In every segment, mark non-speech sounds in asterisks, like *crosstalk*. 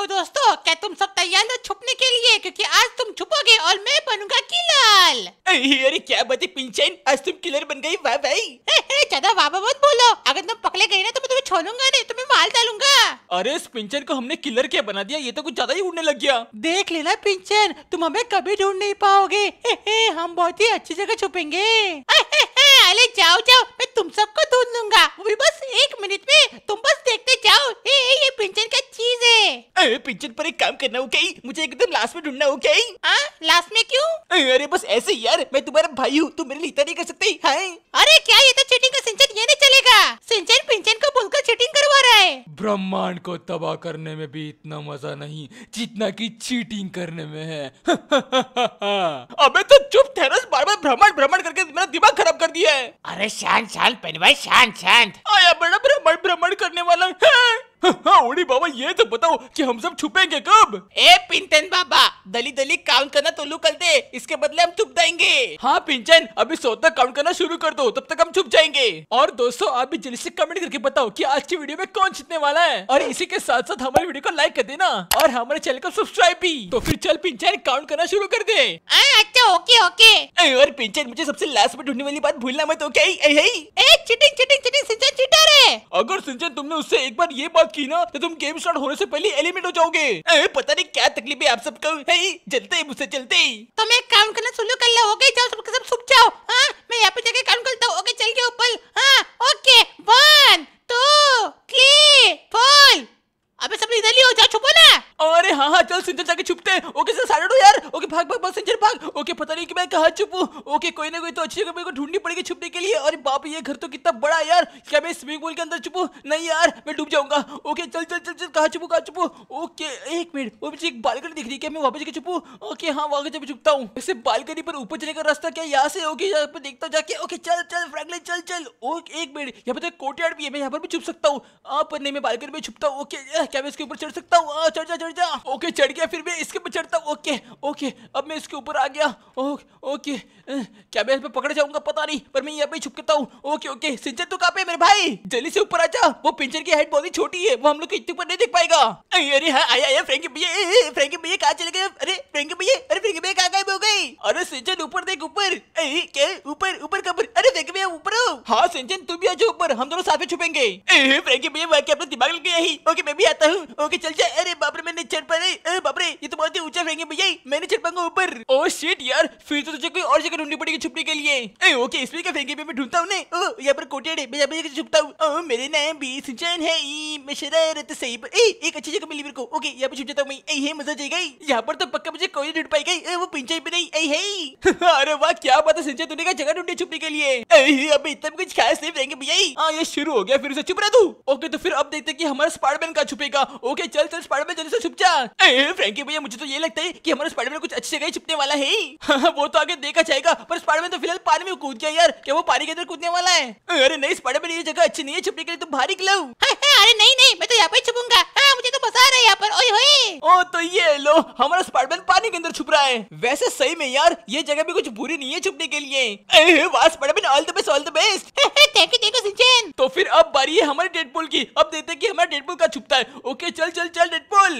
तो दोस्तों क्या तुम सब तैयार हो छुपने के लिए क्योंकि आज तुम छुपोगे और मैं बनूंगा किलल अरे क्या बात है पिंचन आज तुम किलर बन गई वाह भाई ज्यादा वाह मत बोलो अगर तुम पकड़े गए ना तो मैं तुम्हें छोड़ूंगा नहीं तुम्हें माल डालूंगा अरे इस पिंचन को हमने किलर क्या बना दिया ये तो कुछ ज्यादा ही उड़ने लग गया देख लेना पिंचन तुम हमें कभी ढूंढ नहीं पाओगे हम बहुत ही अच्छी जगह छुपेंगे अरे जाओ जाओ मैं तुम सबको ढूंढ लूंगा वो भी बस एक मिनट में तुम बस देखते जाओ ए, ये पिंचन का चीज है पिक्चर पर एक काम करना ओके मुझे एकदम लास्ट में ढूंढना ओके लास्ट में क्यों अरे बस ऐसे यार मैं तुम्हारा भाई हूँ तुम मेरे लिए नहीं कर सकते हाँ? अरे क्या ये तो चीटिंग का सिंचन ये नहीं चलेगा सिंचन पिंचन को बोलकर चीटिंग करवा रहा है ब्रह्मांड को तबाह करने में भी इतना मजा नहीं जितना की चीटिंग करने में है *laughs* अबे तो चुप ठहरस बार बार भ्रमण भ्रमण करके मेरा दिमाग खराब कर दिया है अरे शांत शांत पहले भाई शांत शांत आया बड़ा भ्रमण भ्रमण करने वाला है ओड़ी हाँ, बाबा ये तो बताओ कि हम सब छुपेंगे कब ए पिंचन बाबा दली दली काउंट करना तो लू कर दे इसके बदले हम छुप जाएंगे हाँ पिंचन अभी सौ तक काउंट करना शुरू कर दो तब तक हम छुप जाएंगे और दोस्तों आप भी जल्दी से कमेंट करके बताओ कि आज की वीडियो में कौन जीतने वाला है और इसी के साथ साथ हमारी वीडियो को लाइक कर देना और हमारे चैनल को सब्सक्राइब भी तो फिर चल पिंचन काउंट करना शुरू कर दे अच्छा ओके ओके और पिंचन मुझे सबसे लास्ट में ढूंढने वाली बात भूलना मत ओके अगर सिंचन तुमने उससे एक बार ये बात बात की ना तो तुम गेम स्टार्ट होने से पहले एलिमिनेट हो जाओगे ए, पता नहीं क्या तकलीफ है आप सब सबको चलते ही मुझसे चलते ही तुम तो एक काम करना सुनो कर लो ओके जाओ सबके सब सुख जाओ हाँ? मैं यहाँ पे जाके काम करता हूँ ओके चल के ऊपर okay one two three four अबे सब इधर ही हो जा छुपो ना अरे हाँ हाँ चल सिंचन जाके छुपते हैं ओके सर साइड यार ओके भाग भाग बस सिंचन भाग ओके पता नहीं कि मैं कहाँ छुपू ओके कोई ना कोई तो अच्छी जगह को ढूंढनी पड़ेगी छुपने के लिए अरे बाप ये घर तो कितना बड़ा यार क्या मैं स्विमिंग पूल के अंदर छुपू नहीं यार मैं डूब जाऊंगा ओके चल चल चल चल कहा छुपू कहा छुपू ओके एक मिनट वो मुझे एक बालकनी दिख रही है मैं वापस पे जाके छुपू ओके हाँ वहाँ जब छुपता हूँ वैसे बालकनी पर ऊपर चले का रास्ता क्या यहाँ से ओके यहाँ पर देखता हूँ जाके ओके चल चल फ्रैंकलिन चल चल ओके एक मिनट यहाँ पर तो कोर्ट भी है मैं यहाँ पर भी छुप सकता हूँ पर नहीं मैं बालकनी में छुपता हूँ ओके क्या मैं इसके ऊपर चढ़ सकता हूँ चढ़ जा चढ़ जा ओके चढ़ गया फिर मैं इसके ऊपर चढ़ता हूँ ओके ओके अब मैं इसके ऊपर आ गया ओके ओके क्या मैं इस पर पकड़ जाऊंगा पता नहीं पर मैं यहाँ पे छुपकता हूँ ओके ओके सिंचन तो कहाँ पे मेरे भाई जल्दी से ऊपर आ जा वो पिंचर की हाइट बहुत ही छोटी है वो हम लोग इतने ऊपर नहीं देख पाएगा अरे हाँ आया आया फ्रेंकी भैया फ्रेंकी भैया कहाँ चले गए अरे फ्रेंकी भैया अरे फ्रेंकी भैया कहाँ गए हो गई अरे सिंचन ऊपर देख ऊपर ऊपर ऊपर कब अरे देख भैया ऊपर हाँ सिंचन तू भी आज ऊपर हम दोनों साथ में छुपेंगे फ्रेंकी भैया क्या अपना दिमाग लग गया ही ओके मैं भी आता जाता हूँ ओके चल जा अरे बापरे मैंने चढ़ पा रही बापरे ये तो बहुत ही ऊंचा फेंगे भैया मैंने चढ़ पाऊंगा ऊपर ओ oh, शिट यार फिर तो तुझे कोई और जगह ढूंढनी पड़ेगी छुपने के लिए ए ओके इसमें क्या फेंगे मैं ढूंढता हूँ यहाँ पर कोटियाड़े छुपता हूँ मेरे नाम भी सुजन है शरारत सही पर ए एक अच्छी जगह मिली मेरे को ओके यहाँ पर छुप जाता हूँ मैं ए मजा जाएगा यहाँ पर तो पक्का मुझे कोई ढूंढ पाई गई वो पिंच भी नहीं ए है *laughs* अरे वाह क्या बात है संजय तुमने का जगह ढूंढी छुपने के लिए अब इतना कुछ खास नहीं फेंगे भैया हाँ, ये शुरू हो गया फिर से छुप रहा तू ओके तो फिर अब देखते कि हमारा स्पार्टमैन का छुपे छुपेगा ओके चल चल स्पाइडरमैन जल्दी से छुप जा फ्रैंकी भैया मुझे तो ये लगता है कि हमारा स्पाइडरमैन कुछ अच्छी जगह छुपने वाला है हाँ, हाँ, वो तो आगे देखा जाएगा पर स्पाइडरमैन तो फिलहाल पानी में कूद गया यार क्या वो पानी के अंदर कूदने वाला है अरे नहीं स्पाइडरमैन ये जगह अच्छी नहीं है छुपने के लिए तुम भारी निकलो हाँ, अरे नहीं नहीं मैं तो यहाँ पे छुपूंगा है वैसे सही में यार ये जगह भी कुछ बुरी नहीं है छुपने के लिए all the best all the best thank you Shinchan तो फिर अब बारी है हमारे डेडपुल की अब देखते हैं कि हमारा डेडपुल का छुपता है ओके चल चल चल डेडपुल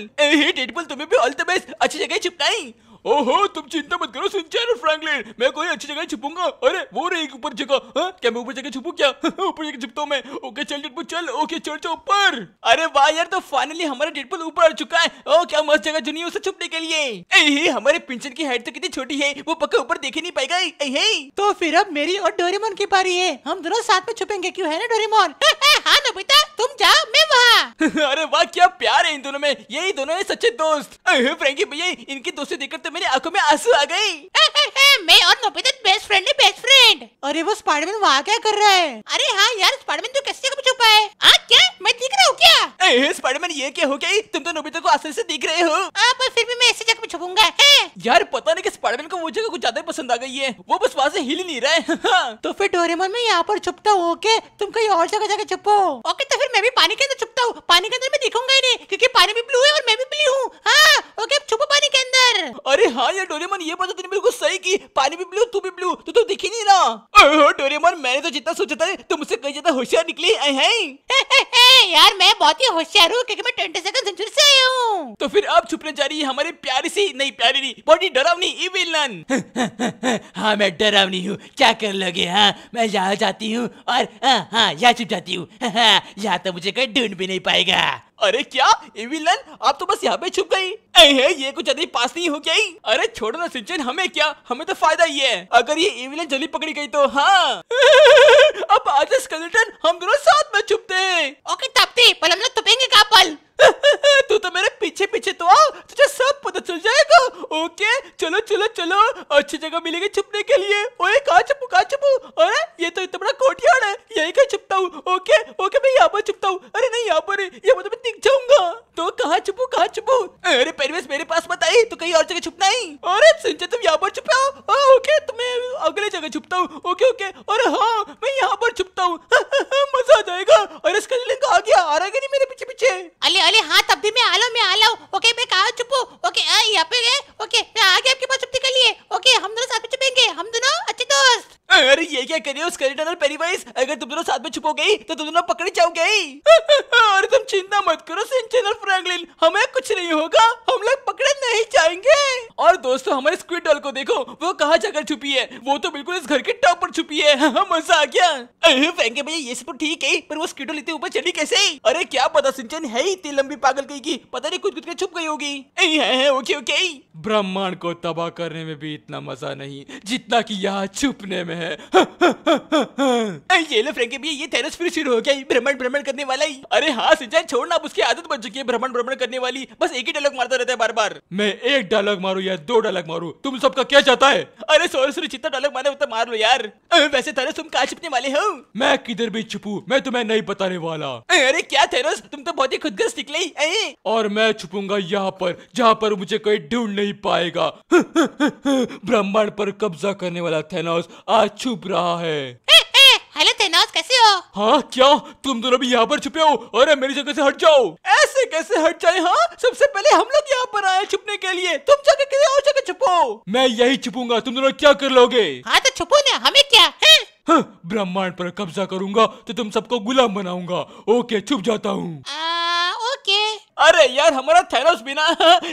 डेडपुल तुम्हें भी ऑल द बेस्ट अच्छी जगह छुपना है ओहो तुम चिंता मत करो चलो फ्रैंकलिन मैं कोई अच्छी जगह छुपूंगा अरे वो रही ऊपर जगह हाँ? क्या मैं ऊपर जगह छुपू क्या *laughs* ऊपर जगह छुपता हूँ मैं ओके चल डेडपुल चल ओके चल चल ऊपर अरे वाह यार तो फाइनली हमारा डेडपुल ऊपर आ चुका है ओ क्या मस्त जगह चुनी उसे छुपने के लिए हमारे पिंचन की हाइट तो कितनी छोटी है वो पक्का ऊपर देख ही नहीं पाएगा तो फिर अब मेरी और डोरेमोन की पारी है हम दोनों साथ में छुपेंगे क्यों है ना डोरेमोन *laughs* हाँ बेटा तुम जाओ मैं वहाँ *laughs* अरे वाह क्या है इन दोनों में यही दोनों है सच्चे दोस्त फ्रेंकी भैया इनकी दोस्ती देखकर तो मेरी आंखों में आंसू आ गई मैं और नोबिता बेस्ट तो फ्रेंड है बेस्ट फ्रेंड अरे वो स्पाइडरमैन वहाँ क्या कर रहा है अरे हाँ यार स्पाइडरमैन तो कैसे कब छुपा है आ, हाँ, क्या मैं दिख रहा हूँ क्या स्पाइडरमैन ये क्या हो गया तुम तो नोबिता को आसानी से दिख रहे हो आ, पर फिर भी मैं ऐसी जगह छुपूंगा यार पता नहीं कि स्पाइडरमैन को वो जगह कुछ ज्यादा पसंद आ गई है वो बस वहाँ से हिल नहीं रहा है *laughs* हाँ। तो फिर डोरेमोन में यहाँ पर छुपता हूँ ओके तुम कहीं और जगह जाके छुपो ओके तो फिर मैं भी पानी के अंदर छुपता हूँ पानी के अंदर मैं दिखूंगा ही नहीं क्योंकि पानी भी ब्लू है और मैं भी ब्लू हूँ हाँ ओके छुपो पानी के अंदर अरे हाँ यार डोरेमोन ये बात तो तूने बिल्कुल सही की पानी भी ब्लू तू भी ब्लू तो तू दिख ही नहीं रहा हाँ, डोरेमोन मैंने तो जितना सोचा था तुम उससे कहीं ज्यादा होशियार निकली है यार मैं बहुत ही होशियार हूँ क्योंकि मैं ट्वेंटी सेकंड सेंचुरी से आया हूँ तो फिर अब छुपने जा रही है हमारी प्यारी सी नहीं प्यारी नहीं बहुत ही डरावनी इविल नन *laughs* हाँ मैं डरावनी हूँ क्या कर लगे हाँ मैं यहाँ जाती हूँ और हाँ हाँ यहाँ छुप जाती हूँ *laughs* हाँ, यहाँ तो मुझे कोई ढूंढ भी नहीं पाएगा अरे क्या इविलन आप तो बस यहाँ पे छुप गई अरे ये कुछ जल्दी पास नहीं हो गया ही अरे छोड़ो ना सिंचन हमें क्या हमें तो फायदा ही है अगर ये इविलन जल्दी पकड़ी गई तो हाँ *laughs* अब आज स्केलेटन हम दोनों साथ में छुपते हैं ओके तपते पर हम लोग छुपेंगे कहाँ पल *laughs* तू तो मेरे पीछे पीछे तो आओ तुझे सब पता चल जाएगा ओके चलो चलो चलो अच्छी जगह मिलेगी छुपने के लिए ओए कहाँ छुपू कहाँ छुपू अरे ein Kind. और दोस्तों हमारे स्क्विड डॉल को देखो वो कहा जाकर छुपी है वो तो बिल्कुल इस घर के टॉप पर छुपी है हाँ, हाँ, मजा आ गया अरे भैया ये सब तो ठीक है पर वो स्क्विड डॉल इतने ऊपर चली कैसे अरे क्या पता सिंचन है ही इतनी लंबी पागल गई की पता नहीं कुछ कुछ के छुप गई होगी ओके ओके हाँ, ब्रह्मांड को तबाह करने में भी इतना मजा नहीं जितना की यहाँ छुपने में है ये लो फ्रेंके भैया ये थेरस फिर शुरू हो गया भ्रमण भ्रमण करने वाला ही अरे हाँ सिंचन छोड़ना उसकी आदत बन चुकी है भ्रमण भ्रमण करने वाली बस एक ही डायलॉग मारता रहता है बार बार मैं एक डायलॉग मारू भैया दो डालक मारू तुम सबका क्या चाहता है अरे सोरे सोरे जितना डालक मारे उतना मार लो यार वैसे थानोस तो तुम कहा छिपने वाले हो मैं किधर भी छुपू मैं तुम्हें नहीं बताने वाला अरे क्या थे तुम तो बहुत ही खुदगर्ज निकले और मैं छुपूंगा यहाँ पर जहाँ पर मुझे कोई ढूंढ नहीं पाएगा *laughs* ब्रह्मांड पर कब्जा करने वाला थे आज छुप रहा है गया हाँ क्या तुम दोनों भी यहाँ पर छुपे हो अरे मेरी जगह से हट जाओ ऐसे कैसे हट जाए हाँ सबसे पहले हम लोग यहाँ पर आए छुपने के लिए तुम जगह किसी और जगह छुपो मैं यही छुपूंगा तुम दोनों क्या कर लोगे हाँ तो छुपो ना हमें क्या है हाँ, ब्रह्मांड पर कब्जा करूंगा तो तुम सबको गुलाम बनाऊंगा ओके छुप जाता हूँ अरे यार हमारा थैनोस बिना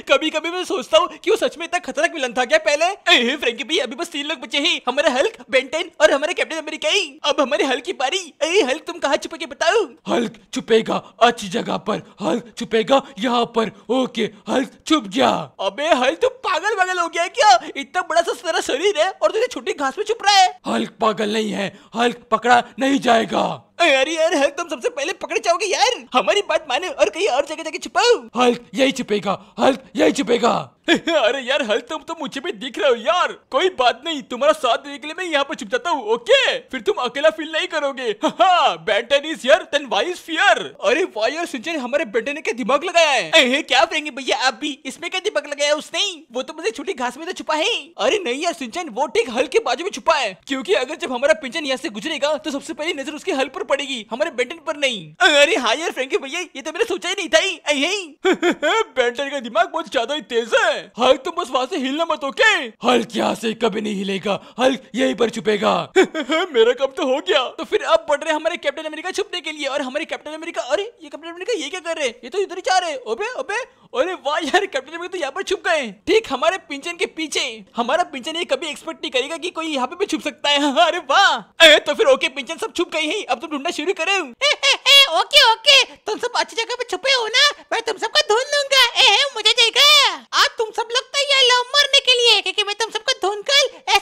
कभी कभी मैं सोचता हूँ कि वो सच में इतना खतरनाक मिलन था क्या पहले फ्रेंकी भी अभी बस तीन लोग बचे ही हमारे हल्क बेंटेन और हमारे कैप्टन अमेरिका ही अब हमारे हल्क की पारी ए हल्क तुम कहाँ छुपे के बताओ हल्क छुपेगा अच्छी जगह पर हल्क छुपेगा यहाँ पर ओके हल्क छुप जा अबे हल्क तू पागल पागल हो गया क्या इतना बड़ा सा तेरा शरीर है और तुझे छोटी घास में छुप रहा है हल्क पागल नहीं है हल्क पकड़ा नहीं जाएगा अरे यार हल्क तुम सबसे पहले पकड़े जाओगे यार हमारी बात माने और कहीं और जगह जाके छुपाओ हल्क यही छुपेगा हल्क यही छुपेगा *laughs* अरे यार हल तुम तो मुझे भी दिख रहे हो यार कोई बात नहीं तुम्हारा साथ देने के लिए मैं यहाँ पर छुप जाता हूँ ओके फिर तुम अकेला फील नहीं करोगे *laughs* अरे वाई और सिंचन हमारे ने के दिमाग लगाया है *laughs* अरे क्या करेंगे भैया आप भी इसमें क्या दिमाग लगाया उसने वो तो मुझे छोटी घास में तो छुपा है अरे नहीं यार सिंचन वो ठीक हल के बाजू में छुपा है क्यूँकी अगर जब हमारा पिंजन यहाँ से गुजरेगा तो सबसे पहले नजर उसके हल पर पड़ेगी हमारे बैटन पर नहीं अरे हाँ यार फ्रेंकी भैया ये तो मैंने सोचा ही नहीं था बैटन का दिमाग बहुत ज्यादा ही तेज है है हल्क तुम बस वहाँ से हिलना मत ओके हल्क यहाँ से कभी नहीं हिलेगा हल्क यहीं पर छुपेगा *laughs* मेरा काम तो हो गया तो फिर अब बढ़ रहे हमारे कैप्टन अमेरिका छुपने के लिए और हमारे कैप्टन अमेरिका अरे ये कैप्टन अमेरिका ये क्या कर रहे ये तो इधर ही जा रहे ओबे ओबे अरे वाह यार कैप्टन अमेरिका तो यहाँ पर छुप गए ठीक हमारे पिंचन के पीछे हमारा पिंचन ये कभी एक्सपेक्ट नहीं करेगा कि कोई यहाँ पे भी छुप सकता है *laughs* अरे वाह तो फिर ओके पिंचन सब छुप गए हैं अब तो ढूंढना शुरू करे ओके ओके तुम सब अच्छी जगह पे छुपे हो ना मैं तुम सबको ढूंढ लूंगा मुझे जाएगा आप तुम तुम सब लोग तैयार लो मरने के लिए क्योंकि मैं तुम सबको धुनकल कर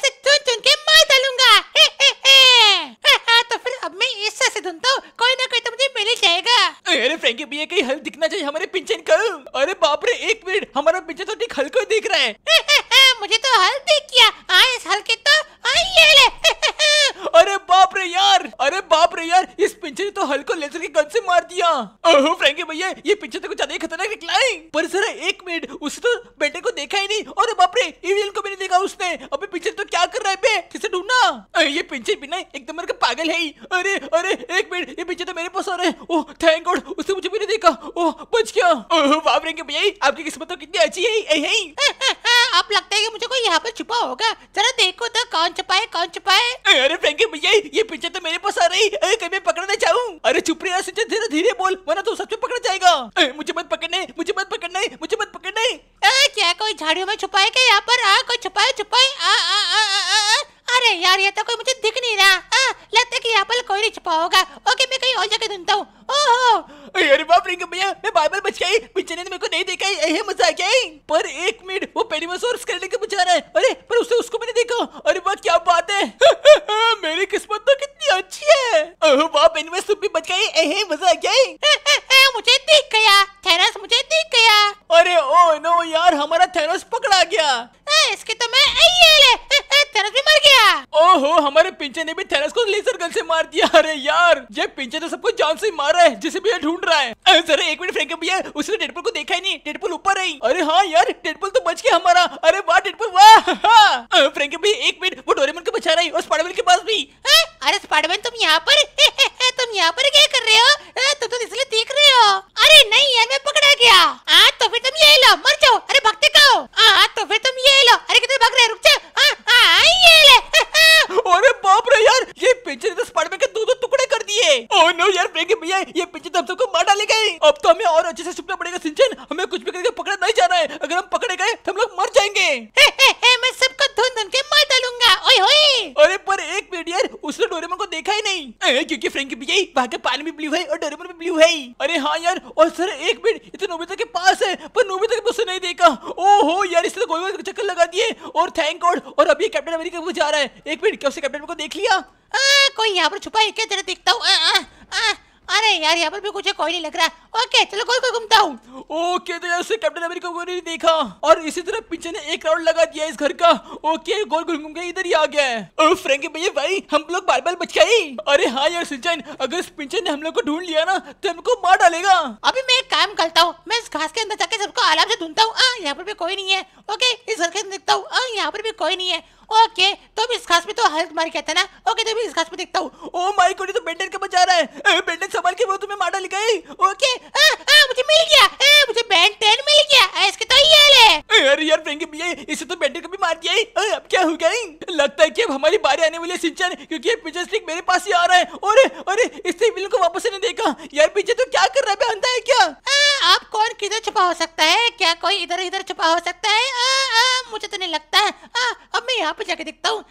यहाँ पर छुपा होगा जरा देखो तो कौन छुपाए कौन छुपाए अरे फ्रेंकी भैया ये पीछे तो मेरे पास आ रही अरे कभी पकड़ना चाहूँ अरे चुप रही सुचे धीरे धीरे बोल वरना तू सबसे पकड़ जाएगा मुझे मत पकड़ने मुझे मत पकड़ने मुझे मत पकड़ने क्या कोई झाड़ियों में छुपाए क्या यहाँ पर आ कोई छुपाए छुपाए अरे यार ये तो कोई मुझे दिख नहीं रहा लगता है कि यहाँ पर कोई नहीं छुपा होगा ओके मैं कहीं और जगह ढूंढता हूँ हमारा थेनोस पकड़ा गया ए, इसके तो मैं ए, ए, ए, ए, थेनोस भी मर गया ओहो हमारे पिंचे ने भी थेरस को लेजर गन से मार दिया अरे यार ये पिंचे तो सबको जान से मार रहा है जिसे भी ढूंढ रहा है सर एक मिनट फ्रेंक भैया उसने डेडपुल को देखा ही नहीं डेडपुल ऊपर रही अरे हाँ यार डेडपुल तो बच गया हमारा अरे वाह डेडपुल वाह फ्रेंक हाँ। भैया एक मिनट वो डोरेमन को बचा रही और स्पाइडरमैन के पास भी हाँ, अरे स्पाइडरमैन तुम यहाँ पर तुम यहाँ पर क्या कर रहे हो तुम तो इसलिए देख रहे हो अरे नहीं यार मैं पकड़ा गया आ, तो फिर तुम ये लो मर जाओ अरे भागते कहो तो फिर तुम ये लो अरे कितने भाग रहे हो? रुक जा आ, आ, ये ले अरे बाप रे यार ये पिंचर तो स्पाइडरमैन के दो दो टुकड़े कर दिए ओह नो यार ब्रेकिंग भैया ये पिंचर तो हम सबको मार डालेगा अब तो हमें और अच्छे से छुपना पड़ेगा सिंचन हमें कुछ भी करके पकड़ा नहीं जाना है अगर हम पकड़े गए तो हम लोग मर जाएंगे हे, हे, हे, मैं सब धुन धुन के मार डालूंगा ओए ओए अरे पर एक पेडियर उसने डोरेमोन को देखा ही नहीं ए, क्योंकि फ्रेंकी भैया वहाँ का पानी भी ब्लू है और डोरेमोन भी ब्लू है अरे हाँ यार और सर एक मिनट इतने तो नोबिता के पास है पर नोबिता को तो उसने नहीं देखा ओहो यार इसने गोलमाल तो को चक्कर लगा दिए और थैंक गॉड और अभी कैप्टन अमेरिका को जा रहा है एक मिनट क्या उसने कैप्टन को देख लिया आ, कोई यहाँ पर छुपा है क्या जरा देखता हूँ अरे यार यहाँ पर भी कुछ कोई नहीं लग रहा ओके चलो कोई कोई घूमता हूँ ओके तो यार कैप्टन अमेरिका को नहीं देखा और इसी तरह पीछे ने एक राउंड लगा दिया इस घर का ओके गोल घूम घूम के इधर ही आ गया है फ्रेंकी भैया भाई हम लोग बार बार बच गए अरे हाँ यार सिंचन अगर इस पिंचन ने हम लोग को ढूंढ लिया ना तो हमको मार डालेगा अभी मैं एक काम करता हूँ मैं इस घास के अंदर जाके सबको आराम से ढूंढता हूँ यहाँ पर भी कोई नहीं है ओके इस घर के अंदर देखता हूँ यहाँ पर भी कोई नहीं है ओके तो भी इस खास में तो हल्क मार कहता है ना ओके तो भी इस खास में देखता हूँ ओ माय गॉड ये तो बेंडन के बचा रहा है ए बेंडन संभाल के वो तुम्हें मार डाल गई ओके आ, आ, मुझे मिल गया ए, मुझे बेंडन मिल गया ए, इसके तो ये ले अरे यार फ्रेंकी भैया इसे तो बेंडन को भी मार दिया ए, अब क्या हो गई लगता है कि अब हमारी बारी आने वाली है सिंचन क्योंकि पीछे स्टिक मेरे पास ही आ रहा है और अरे इसने बिल को वापस नहीं देखा यार पीछे तो क्या कर रहा है अंधा है क्या आप कौन किधर छुपा हो सकता है क्या कोई इधर इधर छुपा हो सकता है मुझे तो नहीं लगता है अब मैं यहाँ वापस जाके देखता हूँ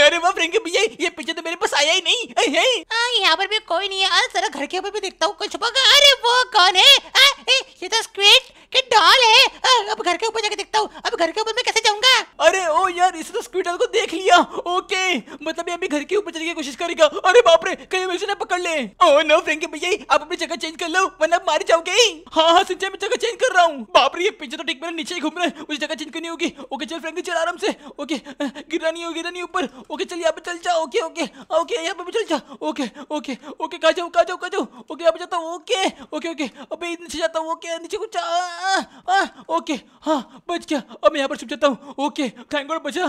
*laughs* अरे वाह फ्रेंकी भैया ये पीछे तो मेरे पास आया ही नहीं हाँ, यहाँ पर भी कोई नहीं है अरे जरा घर के ऊपर भी देखता हूँ छुपा का अरे वो कौन है ये तो स्क्विड के डॉल है अब घर के ऊपर जाके देखता हूँ अब घर के ऊपर मैं कैसे जाऊंगा अरे ओ यार इसे तो स्क्विडल को देख लिया ओके मतलब ये अभी घर के ऊपर चलने की कोशिश करेगा अरे बाप रे कहीं मुझे ना पकड़ ले ओ नो फ्रेंकी भैया आप अपनी जगह चेंज कर लो वरना मारी जाओगे हाँ हाँ सिंचा में जगह चेंज कर रहा हूँ बाप रे ये पीछे तो ठीक मेरे नीचे ही घूम रहे मुझे जगह चेंज करनी होगी ओके चल फ्रेंकी चल आराम से ओके गिरा नहीं हो गिरा नहीं ऊपर ओके चल यहाँ पे चल जा ओके ओके ओके यहाँ पे भी चल जा ओके ओके ओके कहा जाओ कहा जाओ कहा जाओ ओके यहाँ पे जाता हूँ ओके ओके ओके अबे नीचे जाता हूँ ओके नीचे कुछ ओके हाँ बच गया अब मैं यहाँ पर छुप जाता हूँ ओके थैंक गॉड बचा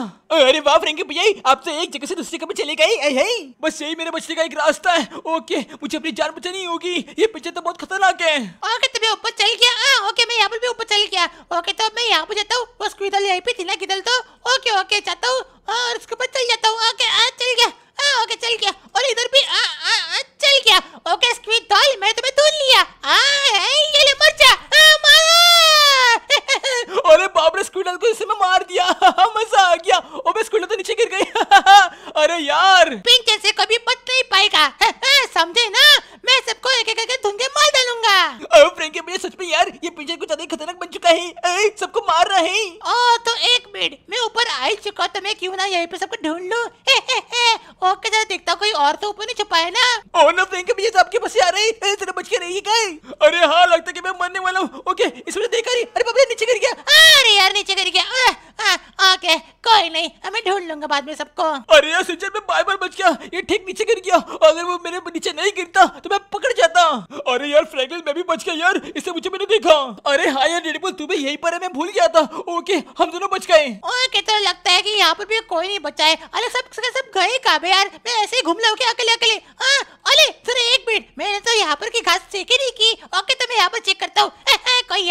अरे वाह फ्रेंकी भैया आपसे एक जगह से दूसरी कभी चले गए बस यही मेरे बचने का एक रास्ता है ओके मुझे अपनी जान बचानी होगी ये पीछे तो बहुत खतरनाक है ओके तो मैं ऊपर चल गया हाँ, ओके मैं यहाँ पर भी ऊपर चल गया ओके तो मैं यहाँ पर जाता हूँ बस किधर यहीं पे थी ना किधर तो ओके ओके जाता हूँ और उसके ऊपर चल जाता हूँ ओके आ चल गया आ, ओके चल गया और इधर भी आ, आ, चल गया ओके स्क्विड डॉल मैं तुम्हें ढूंढ लिया आ ये ले मर जा आ, अरे बाप रे स्क्विडल को इससे मार दिया हाँ, मजा आ गया ओबे स्क्विडल तो नीचे गिर गई *laughs* अरे यार पिंक जैसे कभी बच नहीं पाएगा *laughs* समझे ना मैं सबको एक एक करके धुंगे मार डालूंगा अरे फ्रेंकी भैया सच में यार ये पिंजर कुछ ज्यादा खतरनाक बन चुका है सबको मार रहा है ओ तो एक मिनट मैं ऊपर आ चुका तो मैं क्यों ना यहीं पे सबको ढूंढ लूं *laughs* ओके जरा देखता कोई और तो ऊपर नहीं छुपा है ना ओ ना फ्रेंकी भैया तो आपके बस आ रही तेरे बच के रही रहेगी अरे हाँ लगता है कि मैं मरने वाला हूँ ओके इसमें देखा रही अरे बाबा अबे नीचे गिर गया अरे यार नीचे गिर गया ओके कोई नहीं मैं ढूंढ लूंगा बाद में सबको अरे यार सिंचन में बार बार बच गया ये ठीक नीचे गिर गया अगर वो मेरे नीचे नहीं गिरता तो मैं पकड़ जाता अरे यार फ्रैंकलिन मैं भी बच गया यार इसे मुझे मैंने देखा अरे हाँ यार रेडबुल तू भी यहीं पर है मैं भूल गया था ओके हम दोनों बच गए ओके तो लगता है की यहाँ पर भी कोई नहीं बचा है अरे सब सब गए काबे यार मैं ऐसे ही घूम लो क्या अकेले अकेले अरे सर एक मिनट मैंने तो यहाँ पर की घास चेक ही नहीं की ओके तो मैं यहाँ पर चेक करता हूँ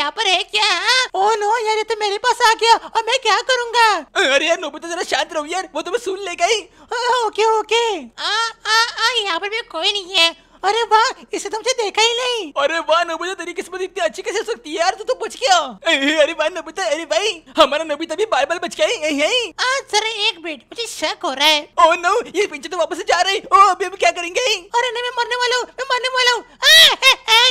यहाँ पर है क्या ओ oh नो यार ये तो मेरे पास आ गया और मैं क्या करूँगा अरे यार तो जरा शांत रहो यार वो तुम्हें तो सुन ले गई ओके ओके यहाँ पर भी कोई नहीं है अरे वाह इसे तो मुझे देखा ही नहीं अरे वाह नोबिता तेरी किस्मत इतनी अच्छी कैसे हो सकती है यार तू तो बच गया अरे वाह नोबिता अरे भाई हमारा नोबिता भी बार बार बच गया आज सर एक मिनट मुझे शक हो रहा है ओ नो ये पीछे तो वापस जा रही ओ अभी हम क्या करेंगे अरे नहीं मैं मरने वाला हूँ मैं मरने वाला हूँ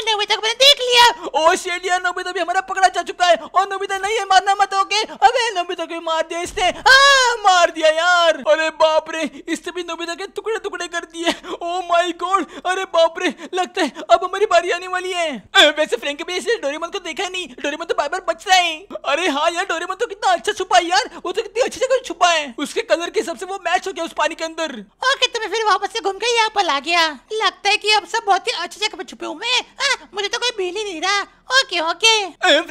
नोबिता को मैंने देख लिया ओ शेलिया यार भी हमारा पकड़ा जा चुका है और नोबिता नहीं है मारना मत ओके अबे नोबिता को मार दिया इसने मार दिया यार अरे बाप रे इसने भी नोबिता के टुकड़े टुकड़े कर दिए ओ माई गॉड अरे बाप रे लगता है अब हमारी बारी आने वाली है वैसे फ्रेंक भी इसने डोरेमोन को देखा नहीं डोरेमोन तो बार बार बच रहा है अरे हाँ यार डोरेमोन तो कितना अच्छा छुपा है यार वो तो कितनी अच्छी जगह छुपा है उसके कलर के हिसाब से वो मैच हो गया उस पानी के अंदर ओके तो मैं फिर वापस से घूम के यहाँ पर आ गया लगता है की अब सब बहुत ही अच्छी जगह छुपे हूँ मैं मुझे तो कोई बेल ही नहीं रहा ओके ओके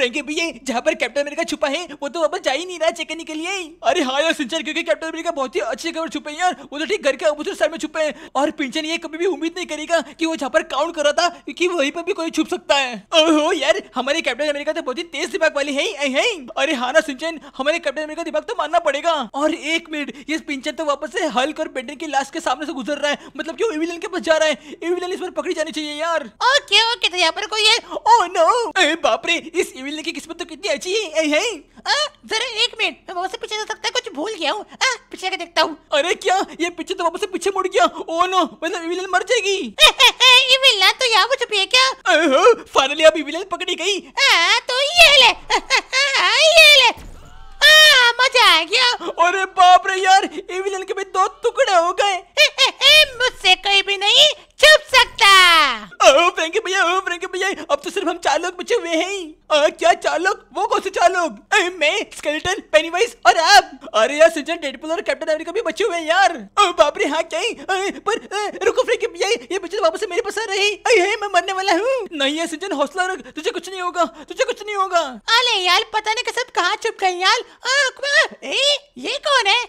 फ्रेंकी भैया जहाँ पर कैप्टन अमेरिका छुपा है वो तो वापस जा ही नहीं रहा चेक करने के लिए अरे हाँ यार सिंचर क्योंकि कैप्टन अमेरिका बहुत ही अच्छी जगह छुपे हैं यार वो तो ठीक घर के अपोजिट साइड में छुपे हैं और पिंचन ये कभी भी उम्मीद नहीं करेगा कि वो छापर काउंट कर रहा था कि वहीं पर भी कोई छुप सकता है ओहो यार हमारे कैप्टन अमेरिका तो बहुत ही तेज दिमाग वाली है, है अरे हाँ ना सिंचन हमारे कैप्टन अमेरिका दिमाग तो मानना पड़ेगा और एक मिनट ये पिंचर तो वापस से हल कर बेटन की लाश के सामने से गुजर रहा है मतलब की वो एविलियन के पास जा रहा है एविलियन इस पर पकड़ी जानी चाहिए यार ओके ओके तो यहाँ पर कोई है ओ oh, नो बापरे इस एविलियन की किस्मत तो कितनी अच्छी है जरा एक मिनट मैं वापस पीछे जा सकता है कुछ भूल गया हूँ पीछे के देखता हूँ अरे क्या ये पीछे तो वापस पीछे मुड़ गया ओ नो मतलब मर जाएगी इविलन *laughs* तो यहाँ पर छुपी है क्या फाइनली अब इविलन पकड़ी गई तो ये ले *laughs* ये ले मजा आ गया अरे बाप रे यार इविलन के भी दो टुकड़े हो गए *laughs* मुझसे कहीं भी नहीं छुप सकता ओह फ्रेंकी भैया ओह फ्रेंकी भैया अब तो सिर्फ हम चार लोग बचे हुए हैं आ, क्या चार लोग वो कौन से चार लोग मैं स्केलेटन पेनीवाइज और आप अरे यार सुजन डेडपूल और कैप्टन अमेरिका भी बचे हुए हैं यार बाप रे हाँ क्या पर रुको फ्रेंकी भैया ये बच्चे तो वापस मेरे पास आ रहे हैं मैं मरने वाला हूँ नहीं है सुजन हौसला रख तुझे कुछ नहीं होगा तुझे कुछ नहीं होगा अरे यार पता नहीं कसम कहाँ छुप गए यार ये कौन है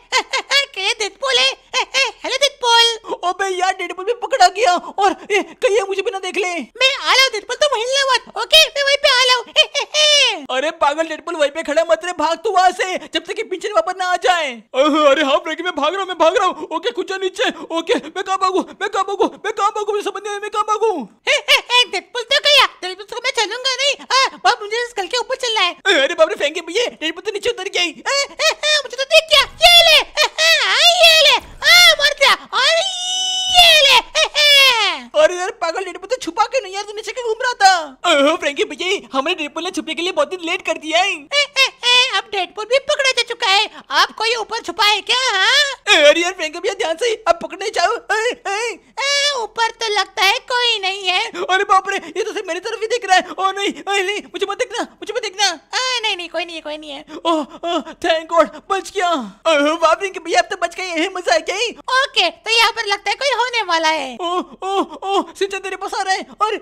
हेलो डेडपूल ओ भाई यार डेडपूल भी पकड़ा गया और ए, कहीं मुझे भी ना देख ले मैं आ रहा हूँ डेडपुल तो वहीं मत ओके मैं वहीं पे आ रहा हूँ अरे पागल डेडपुल वहीं पे खड़ा मत रे भाग तू वहाँ से जब तक कि पीछे वापस ना आ जाए अरे हाँ ब्रेक में भाग रहा हूँ मैं भाग रहा हूँ ओके कुछ नीचे ओके मैं कहाँ भागू मैं कहाँ भागू मैं कहाँ भागू मुझे समझ नहीं मैं कहाँ भागू डेडपुल तो गया डेडपुल तो मैं चलूंगा नहीं मुझे कल के ऊपर चलना है अरे बाप रे फेंके भैया डेडपुल तो नीचे उतर गई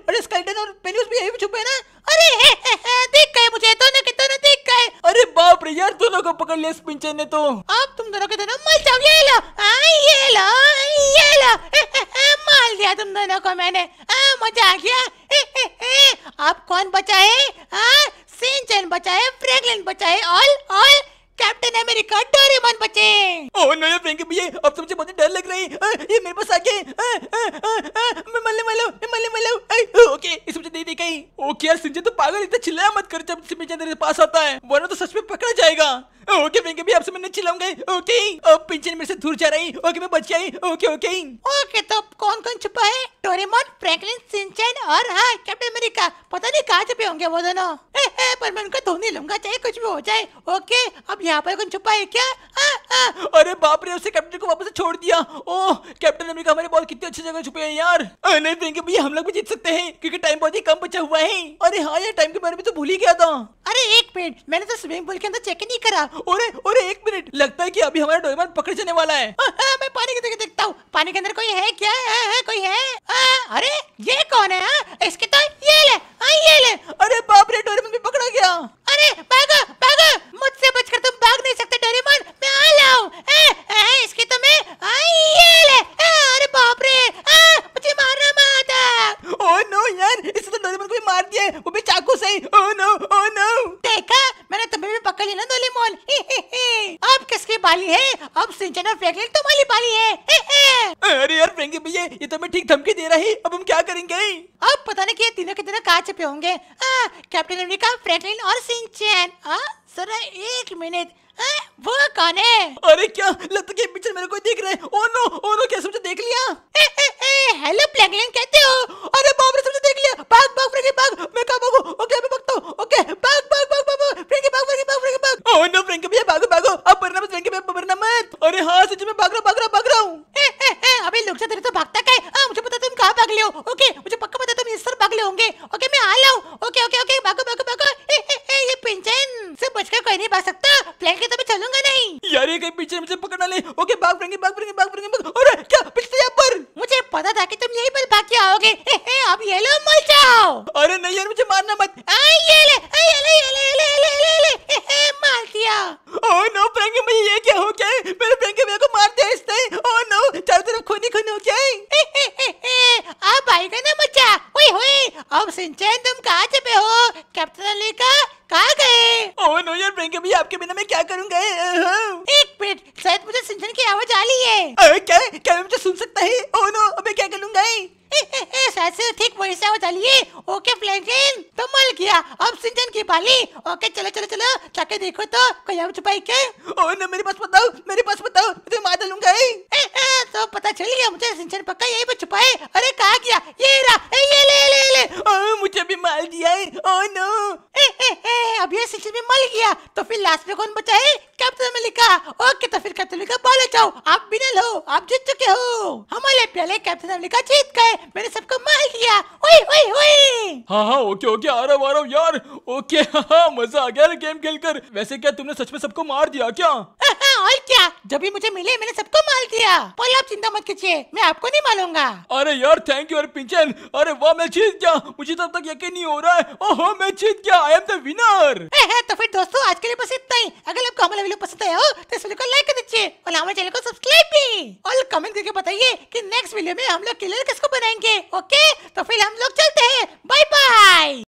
अरे स्केलेटन और पेनियस तो भी यहीं पे छुपे ना अरे हे, हे, हे, देख गए मुझे दोनों के दोनों देख गए अरे बाप रे यार दोनों को पकड़ लिया स्पिंचर ने तो अब तुम दोनों के दोनों मर तो कौन कौन छुपा है टोरेमोन फ्रैंकलिन सिंचन और हाँ कैप्टन अमेरिका पता नहीं कहाँ छुपे होंगे वो दोनों पर मैं उनका धोने लूंगा चाहे कुछ भी हो जाए ओके अब यहाँ पर कुछ छुपा है क्या अरे बाप रे उसे कैप्टन को वापस छोड़ दिया ओ कैप्टन अमेरिका हमारे बॉल कितनी अच्छी जगह छुपे हैं यार नहीं देंगे तो भैया हम लोग भी जीत सकते हैं क्योंकि टाइम बहुत ही कम बचा हुआ है अरे हाँ यार टाइम के बारे में तो भूल ही गया था अरे एक मिनट मैंने तो स्विमिंग पूल के अंदर चेक ही नहीं करा अरे अरे एक मिनट लगता है की अभी हमारा डोरेमोन पकड़ जाने वाला है हाँ, मैं पानी के अंदर देखता हूँ पानी के अंदर कोई है क्या हाँ, हाँ, कोई है अरे ये कौन है इसके तो ये ले ये ले अरे बाप रे डोरेमोन डोरेमोन भी पकड़ा गया अरे भागो भागो मुझसे बचकर तुम भाग नहीं सकते डोरेमोन मैं आ ए वेंकी भागो भागो अब परिणाम अरे हाँ सच में भाग रहा देखा कहा गए ओह नो यार प्रियंका भी आपके बिना मैं क्या करूँगा एक मिनट शायद मुझे सिंचन की आवाज आ रही है अरे क्या क्या मुझे सुन सकता है ओ नो अब मैं क्या करूँगा शायद से ठीक वैसे आवाज आ रही है ओके फ्लैंकिन तो मल गया अब सिंचन की पाली ओके चलो चलो चलो ताकि देखो तो कोई आवाज छुपाई के ओ नो मेरे पास बताओ मेरे पास बताओ मुझे मार डालूंगा तो पता चल गया मुझे सिंचन पक्का यही पर छुपाए अरे कहा गया ये रहा ये ले ले ले ओ मुझे भी मार दिया है ओ नो मर गया तो फिर लास्ट में कौन बचा है कैप्टन अमेरिका ओके तो फिर कैप्टन अमेरिका बोले जाओ आप क्रिमिनल हो आप जीत चुके हो हमारे पहले कैप्टन अमेरिका जीत गए मैंने सबको मार दिया ओए ओए ओए हाँ हाँ ओके ओके आ रहा हूँ आ यार ओके हाँ, हाँ मजा आ गया गेम खेलकर वैसे क्या तुमने सच में सबको मार दिया क्या हाँ, हाँ, और क्या जब भी मुझे मिले मैंने सबको मार दिया पहले आप चिंता मत कीजिए मैं आपको नहीं मारूंगा अरे यार थैंक यू अरे पिंचन अरे वाह मैं जीत गया मुझे तब तो तक यकीन नहीं हो रहा है ओहो मैं जीत गया आई एम द विनर तो फिर दोस्तों आज के लिए बस इतना ही अगर आपको हमारा वीडियो पसंद आया हो तो इस वीडियो को लाइक कर दीजिए और हमारे चैनल को सब्सक्राइब भी और कमेंट करके बताइए कि नेक्स्ट वीडियो में हम लोग किलर किसको बनाएंगे ओके तो फिर हम लोग चलते हैं बाय बाय